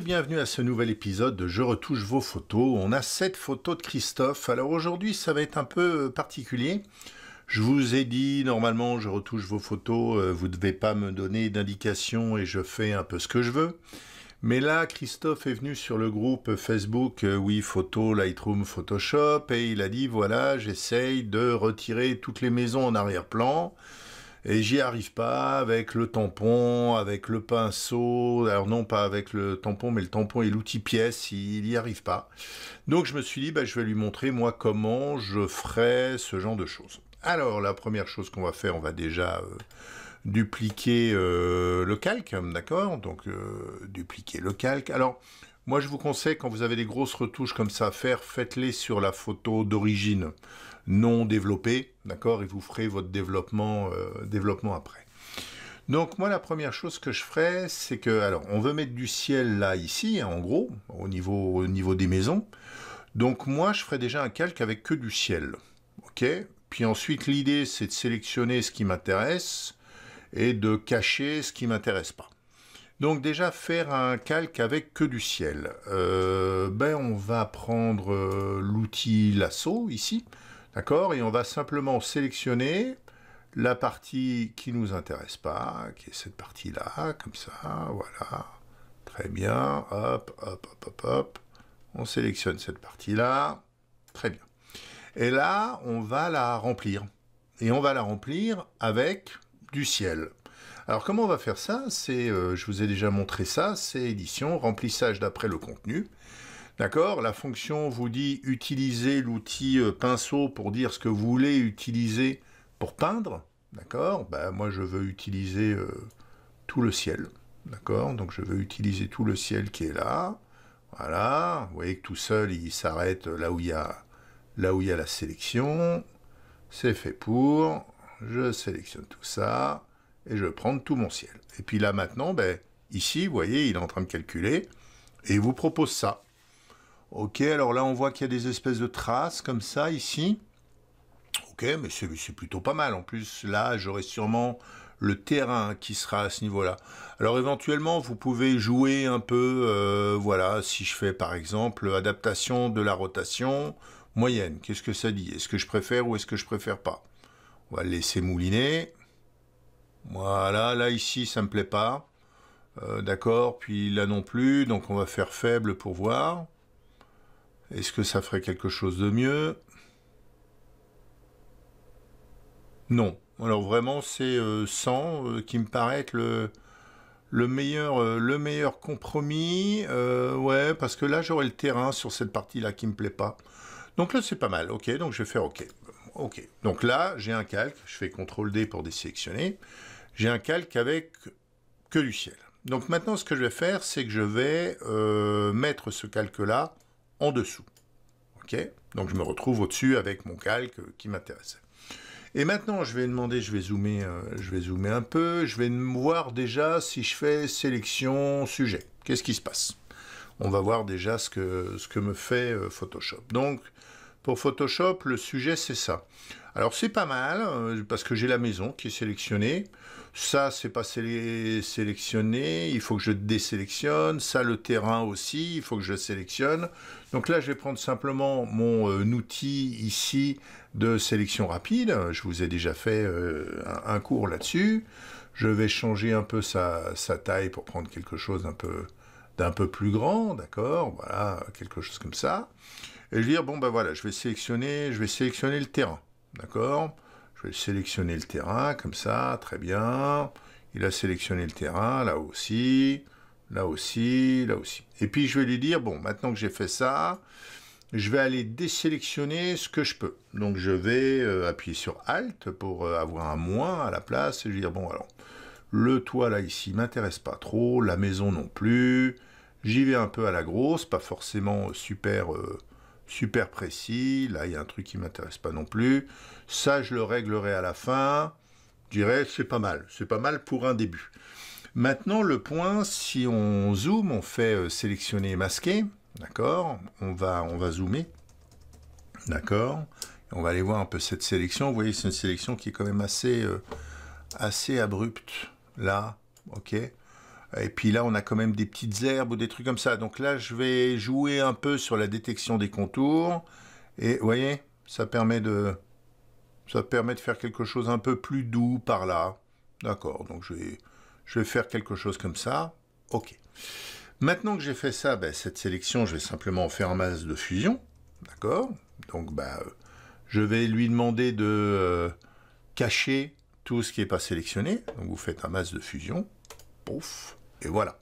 bienvenue à ce nouvel épisode de Je retouche vos photos. On a cette photos de Christophe. Alors aujourd'hui ça va être un peu euh, particulier. Je vous ai dit normalement je retouche vos photos, euh, vous ne devez pas me donner d'indications et je fais un peu ce que je veux. Mais là, Christophe est venu sur le groupe Facebook, euh, oui, photo, Lightroom, Photoshop, et il a dit, voilà, j'essaye de retirer toutes les maisons en arrière-plan, et j'y arrive pas avec le tampon, avec le pinceau, alors non pas avec le tampon, mais le tampon et l'outil pièce, il n'y arrive pas. Donc je me suis dit, bah, je vais lui montrer moi comment je ferais ce genre de choses. Alors la première chose qu'on va faire, on va déjà euh, dupliquer euh, le calque, d'accord Donc euh, dupliquer le calque. Alors moi, je vous conseille, quand vous avez des grosses retouches comme ça à faire, faites-les sur la photo d'origine, non développée, d'accord Et vous ferez votre développement, euh, développement après. Donc, moi, la première chose que je ferai, c'est que, alors, on veut mettre du ciel là, ici, hein, en gros, au niveau, niveau des maisons. Donc, moi, je ferai déjà un calque avec que du ciel, ok Puis ensuite, l'idée, c'est de sélectionner ce qui m'intéresse et de cacher ce qui ne m'intéresse pas. Donc déjà faire un calque avec que du ciel. Euh, ben on va prendre euh, l'outil lasso ici, d'accord, et on va simplement sélectionner la partie qui nous intéresse pas, qui est cette partie là, comme ça, voilà. Très bien, hop, hop, hop, hop, hop. On sélectionne cette partie là, très bien. Et là, on va la remplir. Et on va la remplir avec du ciel. Alors comment on va faire ça C'est, euh, je vous ai déjà montré ça, c'est édition, remplissage d'après le contenu. D'accord La fonction vous dit utiliser l'outil euh, pinceau pour dire ce que vous voulez utiliser pour peindre. D'accord bah, Moi, je veux utiliser euh, tout le ciel. D'accord Donc, je veux utiliser tout le ciel qui est là. Voilà. Vous voyez que tout seul, il s'arrête là où là où il y a la sélection. C'est fait pour. Je sélectionne tout ça et je vais prendre tout mon ciel. Et puis là maintenant, ben, ici, vous voyez, il est en train de calculer, et il vous propose ça. Ok, alors là, on voit qu'il y a des espèces de traces comme ça ici. Ok, mais c'est plutôt pas mal. En plus, là, j'aurai sûrement le terrain qui sera à ce niveau-là. Alors éventuellement, vous pouvez jouer un peu, euh, voilà, si je fais par exemple adaptation de la rotation moyenne. Qu'est-ce que ça dit Est-ce que je préfère ou est-ce que je préfère pas On va laisser mouliner. Voilà, là ici ça me plaît pas. Euh, d'accord, puis là non plus, donc on va faire faible pour voir. Est-ce que ça ferait quelque chose de mieux Non. Alors vraiment, c'est 100 euh, euh, qui me paraît être le, meilleur, le meilleur compromis. ouais, parce que là, j'aurai le terrain sur cette partie-là qui me plaît pas. Donc là, c'est pas mal. OK, donc je vais faire OK. OK. Donc là, j'ai un calque. Je fais CTRL-D pour désélectionner j'ai un calque avec que du ciel. Donc maintenant, ce que je vais faire, c'est que je vais euh, mettre ce calque-là en dessous. OK Donc je me retrouve au-dessus avec mon calque qui m'intéresse Et maintenant, je vais demander, je vais zoomer, euh, je vais zoomer un peu, je vais voir déjà si je fais sélection sujet. Qu'est-ce qui se passe On va voir déjà ce que, ce que me fait euh, Photoshop. Donc, pour Photoshop, le sujet, c'est ça. Alors c'est pas mal, euh, parce que j'ai la maison qui est sélectionnée. Ça, c'est pas sélectionné, il faut que je désélectionne. Ça, le terrain aussi, il faut que je sélectionne. Donc là, je vais prendre simplement mon euh, outil ici de sélection rapide. Je vous ai déjà fait euh, un, cours là-dessus. Je vais changer un peu sa, taille pour prendre quelque chose d'un peu plus grand, d'accord, voilà, quelque chose comme ça. Et je vais dire, bon ben voilà, je vais sélectionner, je vais sélectionner le terrain. D'accord Je vais sélectionner le terrain, comme ça, très bien. Il a sélectionné le terrain, là aussi, là aussi, là aussi. Et puis, je vais lui dire, bon, maintenant que j'ai fait ça, je vais aller désélectionner ce que je peux. Donc, je vais euh, appuyer sur Alt pour euh, avoir un moins à la place. Et je vais dire, bon, alors, le toit, là, ici, m'intéresse pas trop. La maison non plus. J'y vais un peu à la grosse, pas forcément super... Euh, super précis. Là, il y a un truc qui m'intéresse pas non plus. Ça, je le réglerai à la fin. Je dirais, c'est pas mal. C'est pas mal pour un début. Maintenant, le point, si on zoome, on fait euh, sélectionner et masquer. D'accord on va, zoomer. D'accord On va aller voir un peu cette sélection. Vous voyez, c'est une sélection qui est quand même assez, euh, assez abrupte. Là, ok et puis là, on a quand même des petites herbes ou des trucs comme ça. Donc là, je vais jouer un peu sur la détection des contours. Et vous voyez, ça permet de, ça permet de faire quelque chose un peu plus doux par là. D'accord, donc je vais, je vais faire quelque chose comme ça. OK. Maintenant que j'ai fait ça, ben, cette sélection, je vais simplement faire un masque de fusion. D'accord Donc, bah, je vais lui demander de euh, cacher tout ce qui n'est pas sélectionné. Donc, vous faites un masque de fusion. Pouf et voilà.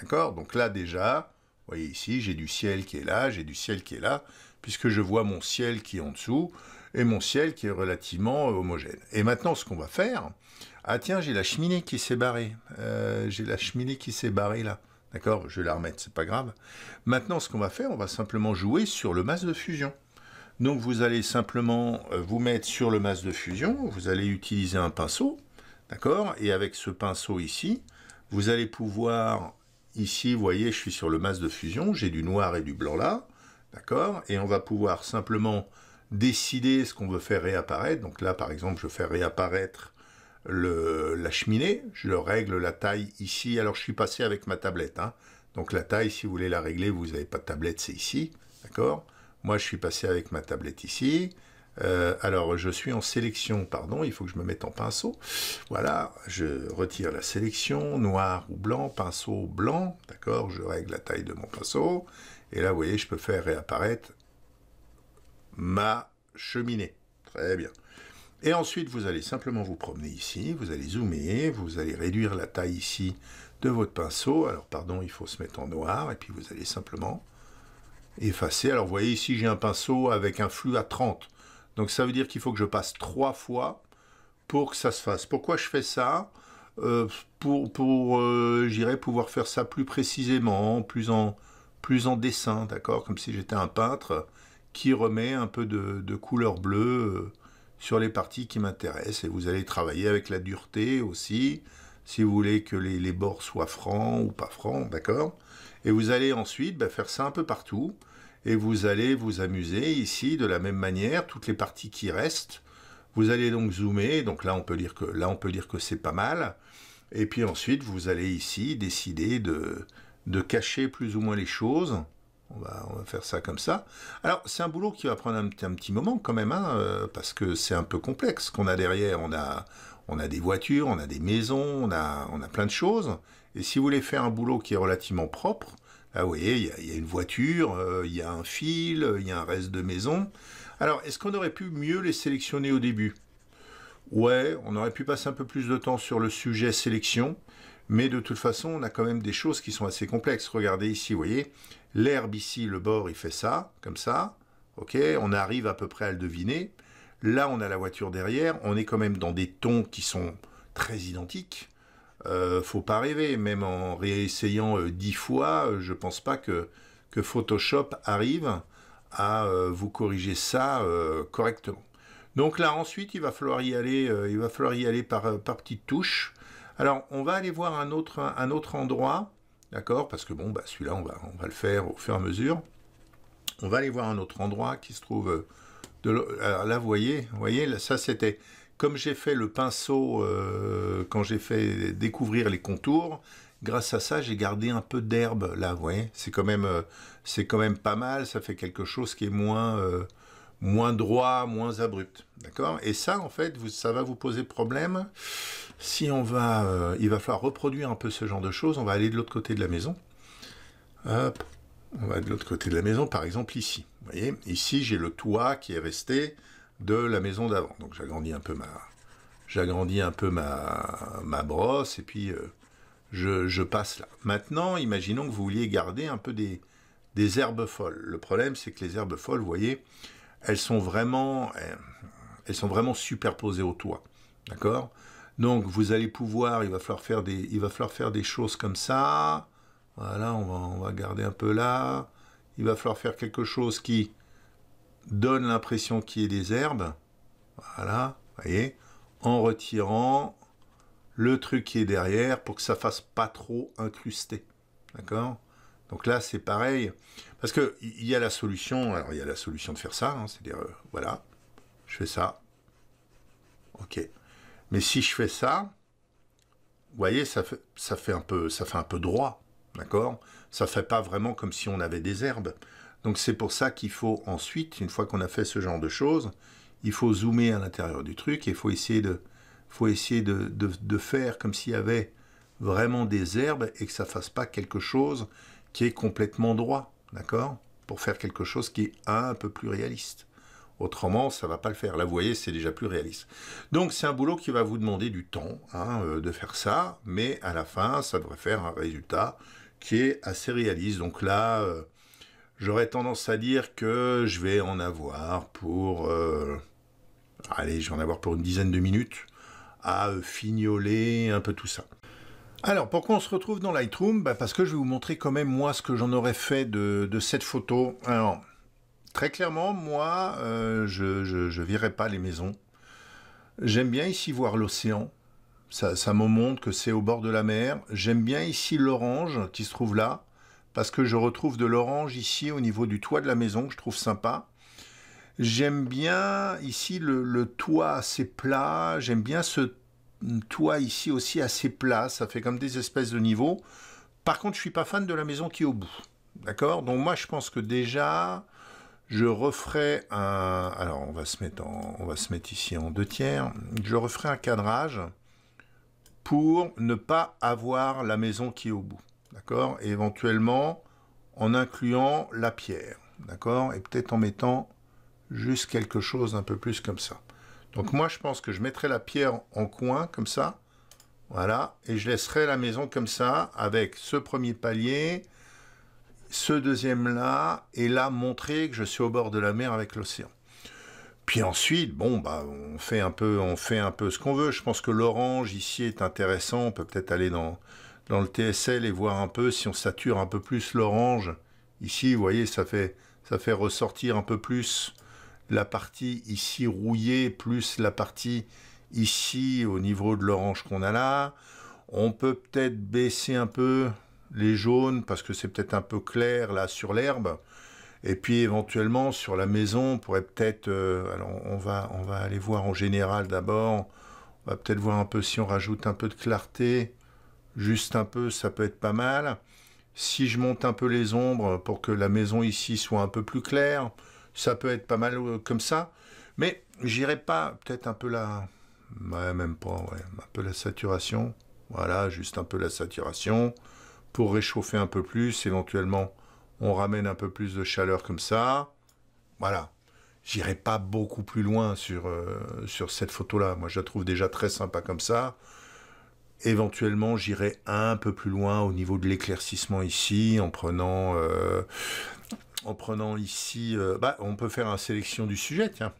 D'accord Donc là déjà, vous voyez ici, j'ai du ciel qui est là, j'ai du ciel qui est là, puisque je vois mon ciel qui est en dessous, et mon ciel qui est relativement euh, homogène. Et maintenant, ce qu'on va faire, ah tiens, j'ai la cheminée qui s'est barrée, euh, j'ai la cheminée qui s'est barrée là, d'accord, je vais la remettre, c'est pas grave. Maintenant, ce qu'on va faire, on va simplement jouer sur le masque de fusion. Donc vous allez simplement euh, vous mettre sur le masque de fusion, vous allez utiliser un pinceau, d'accord, et avec ce pinceau ici, vous allez pouvoir, ici, vous voyez, je suis sur le masque de fusion, j'ai du noir et du blanc là, d'accord Et on va pouvoir simplement décider ce qu'on veut faire réapparaître. Donc là, par exemple, je fais réapparaître la cheminée, je le règle la taille ici. Alors, je suis passé avec ma tablette, hein. Donc la taille, si vous voulez la régler, vous n'avez pas de tablette, c'est ici, d'accord Moi, je suis passé avec ma tablette ici. Euh, alors, je suis en sélection, pardon, il faut que je me mette en pinceau. Voilà, je retire la sélection, noir ou blanc, pinceau blanc, d'accord, je règle la taille de mon pinceau. Et là, vous voyez, je peux faire réapparaître ma cheminée. Très bien. Et ensuite, vous allez simplement vous promener ici, vous allez zoomer, vous allez réduire la taille ici de votre pinceau. Alors, pardon, il faut se mettre en noir, et puis vous allez simplement effacer. Alors, vous voyez ici, j'ai un pinceau avec un flux à 30. Donc ça veut dire qu'il faut que je passe trois fois pour que ça se fasse. Pourquoi je fais ça euh, Pour, pour euh, j'irai pouvoir faire ça plus précisément, plus en, plus en dessin, d'accord Comme si j'étais un peintre qui remet un peu de, couleur bleue euh, sur les parties qui m'intéressent. Et vous allez travailler avec la dureté aussi, si vous voulez que les, les bords soient francs ou pas francs, d'accord Et vous allez ensuite bah, faire ça un peu partout et vous allez vous amuser ici de la même manière, toutes les parties qui restent. Vous allez donc zoomer, donc là on peut dire que là on peut dire que c'est pas mal. Et puis ensuite vous allez ici décider de, de cacher plus ou moins les choses. On va, on va faire ça comme ça. Alors c'est un boulot qui va prendre un, petit moment quand même, hein, euh, parce que c'est un peu complexe qu'on a derrière. On a, on a des voitures, on a des maisons, on a, on a plein de choses. Et si vous voulez faire un boulot qui est relativement propre, ah oui, il y, a une voiture, euh, il y a un fil, euh, il y a un reste de maison. Alors, est-ce qu'on aurait pu mieux les sélectionner au début Ouais, on aurait pu passer un peu plus de temps sur le sujet sélection, mais de toute façon, on a quand même des choses qui sont assez complexes. Regardez ici, vous voyez, l'herbe ici, le bord, il fait ça, comme ça. Ok, on arrive à peu près à le deviner. Là, on a la voiture derrière. On est quand même dans des tons qui sont très identiques ne euh, faut pas rêver, même en réessayant euh, dix fois, euh, je pense pas que, Photoshop arrive à vous corriger ça correctement. Donc là ensuite, il va falloir y aller, il va falloir y aller par, petites touches. Alors on va aller voir un autre, un autre endroit, d'accord Parce que bon, bah, celui-là, on va, le faire au fur et à mesure. On va aller voir un autre endroit qui se trouve de là, vous voyez, voyez, ça c'était comme j'ai fait le pinceau euh, quand j'ai fait découvrir les contours, grâce à ça, j'ai gardé un peu d'herbe là, voyez. C'est quand même euh, c'est quand même pas mal, ça fait quelque chose qui est moins euh, moins droit, moins abrupt. D'accord Et ça en fait, vous, ça va vous poser problème si on va il va falloir reproduire un peu ce genre de choses, on va aller de l'autre côté de la maison. Hop, on va de l'autre côté de la maison, par exemple ici. voyez, ici j'ai le toit qui est resté de la maison d'avant. Donc j'agrandis un peu ma, j'agrandis un peu ma, ma brosse et puis euh, je, passe là. Maintenant, imaginons que vous vouliez garder un peu des, des herbes folles. Le problème, c'est que les herbes folles, vous voyez, elles sont vraiment, euh, elles sont vraiment superposées au toit. D'accord Donc vous allez pouvoir, il va falloir faire des, il va falloir faire des choses comme ça. Voilà, on on va garder un peu là. Il va falloir faire quelque chose qui, donne l'impression qu'il y ait des herbes. Voilà, voyez, en retirant le truc qui est derrière pour que ça fasse pas trop incrusté. D'accord Donc là, c'est pareil. Parce que il y a la solution, alors il y a la solution de faire ça, hein, c'est-à-dire, euh, voilà, je fais ça. Ok. Mais si je fais ça, vous voyez, ça fait, ça fait, un, peu, ça fait un peu droit. D'accord Ça fait pas vraiment comme si on avait des herbes. Donc c'est pour ça qu'il faut ensuite, une fois qu'on a fait ce genre de choses, il faut zoomer à l'intérieur du truc et il faut essayer de, faut essayer de, faire comme s'il y avait vraiment des herbes et que ça fasse pas quelque chose qui est complètement droit, d'accord Pour faire quelque chose qui est un peu plus réaliste. Autrement, ça va pas le faire. Là, vous voyez, c'est déjà plus réaliste. Donc, c'est un boulot qui va vous demander du temps hein, euh, de faire ça, mais à la fin, ça devrait faire un résultat qui est assez réaliste. Donc là, euh, j'aurais tendance à dire que je vais en avoir pour... Euh, allez, avoir pour une dizaine de minutes à euh, fignoler un peu tout ça. Alors, pourquoi on se retrouve dans Lightroom bah, Parce que je vais vous montrer quand même, moi, ce que j'en aurais fait de, cette photo. Alors, très clairement, moi, euh, je, ne je pas les maisons. J'aime bien ici voir l'océan. Ça, ça me montre que c'est au bord de la mer. J'aime bien ici l'orange qui se trouve là parce que je retrouve de l'orange ici au niveau du toit de la maison je trouve sympa. J'aime bien ici le, toit assez plat, j'aime bien ce toit ici aussi assez plat, ça fait comme des espèces de niveaux. Par contre, je suis pas fan de la maison qui est au bout. D'accord Donc moi, je pense que déjà, je referai un... Alors, on va se mettre, on va se mettre ici en deux tiers. Je referai un cadrage pour ne pas avoir la maison qui est au bout d'accord éventuellement en incluant la pierre, d'accord Et peut-être en mettant juste quelque chose un peu plus comme ça. Donc moi, je pense que je mettrai la pierre en coin, comme ça, voilà, et je laisserai la maison comme ça, avec ce premier palier, ce deuxième là, et là, montrer que je suis au bord de la mer avec l'océan. Puis ensuite, bon, bah, on fait un peu, on fait un peu ce qu'on veut. Je pense que l'orange ici est intéressant. On peut peut-être aller dans, dans le TSL et voir un peu si on sature un peu plus l'orange. Ici, vous voyez, ça fait, ça fait ressortir un peu plus la partie ici rouillée, plus la partie ici au niveau de l'orange qu'on a là. On peut peut-être baisser un peu les jaunes parce que c'est peut-être un peu clair là sur l'herbe. Et puis éventuellement sur la maison, on pourrait peut-être... Euh, alors on va, on va aller voir en général d'abord. On va peut-être voir un peu si on rajoute un peu de clarté juste un peu, ça peut être pas mal. Si je monte un peu les ombres pour que la maison ici soit un peu plus claire, ça peut être pas mal euh, comme ça. Mais j'irai pas, peut-être un peu la... Ouais, même pas, Un peu la saturation. Voilà, juste un peu la saturation. Pour réchauffer un peu plus, éventuellement, on ramène un peu plus de chaleur comme ça. Voilà. J'irai pas beaucoup plus loin sur, euh, sur cette photo-là. Moi, je la trouve déjà très sympa comme ça. Éventuellement, j'irai un peu plus loin au niveau de l'éclaircissement ici, en prenant, euh, en prenant ici. Euh, bah, on peut faire une sélection du sujet, tiens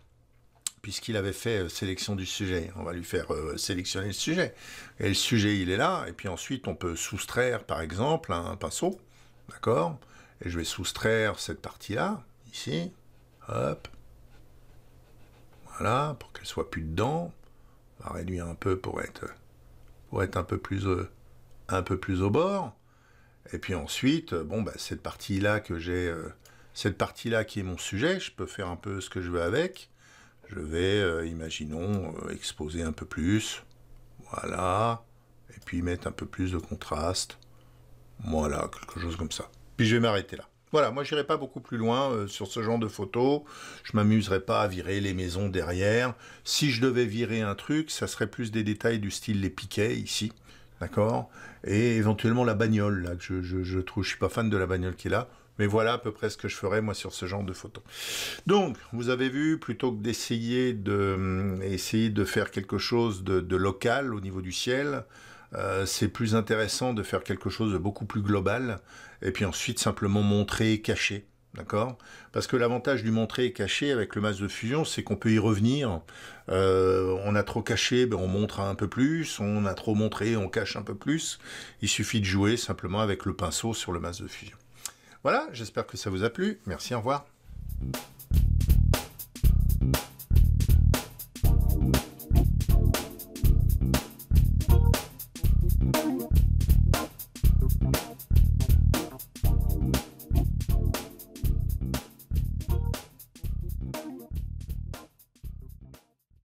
puisqu'il avait fait euh, sélection du sujet. On va lui faire sélectionner le sujet. Et le sujet, il est là. Et puis ensuite, on peut soustraire, par exemple, un pinceau. D'accord Et je vais soustraire cette partie-là, ici. Hop. Voilà, pour qu'elle soit plus dedans. On va réduire un peu pour être être un peu plus, euh, un peu plus au bord. Et puis ensuite, euh, bon, bah, cette partie-là que j'ai, euh, cette partie-là qui est mon sujet, je peux faire un peu ce que je veux avec. Je vais, imaginons, exposer un peu plus. Voilà. Et puis mettre un peu plus de contraste. Voilà, quelque chose comme ça. Puis je vais m'arrêter là. Voilà, moi j'irai pas beaucoup plus loin euh, sur ce genre de photos. Je m'amuserai pas à virer les maisons derrière. Si je devais virer un truc, ça serait plus des détails du style les piquets ici, d'accord Et éventuellement la bagnole, là, que je, je, je, trouve, je suis pas fan de la bagnole qui est là. Mais voilà à peu près ce que je ferais moi sur ce genre de photos. Donc, vous avez vu, plutôt que d'essayer de, hum, essayer de faire quelque chose de local au niveau du ciel, euh, c'est plus intéressant de faire quelque chose de beaucoup plus global, et puis ensuite simplement montrer et cacher. D'accord Parce que l'avantage du montrer et cacher avec le masque de fusion, c'est qu'on peut y revenir. Euh, on a trop caché, ben on montre un peu plus. On a trop montré, on cache un peu plus. Il suffit de jouer simplement avec le pinceau sur le masque de fusion. Voilà, j'espère que ça vous a plu. Merci, au revoir.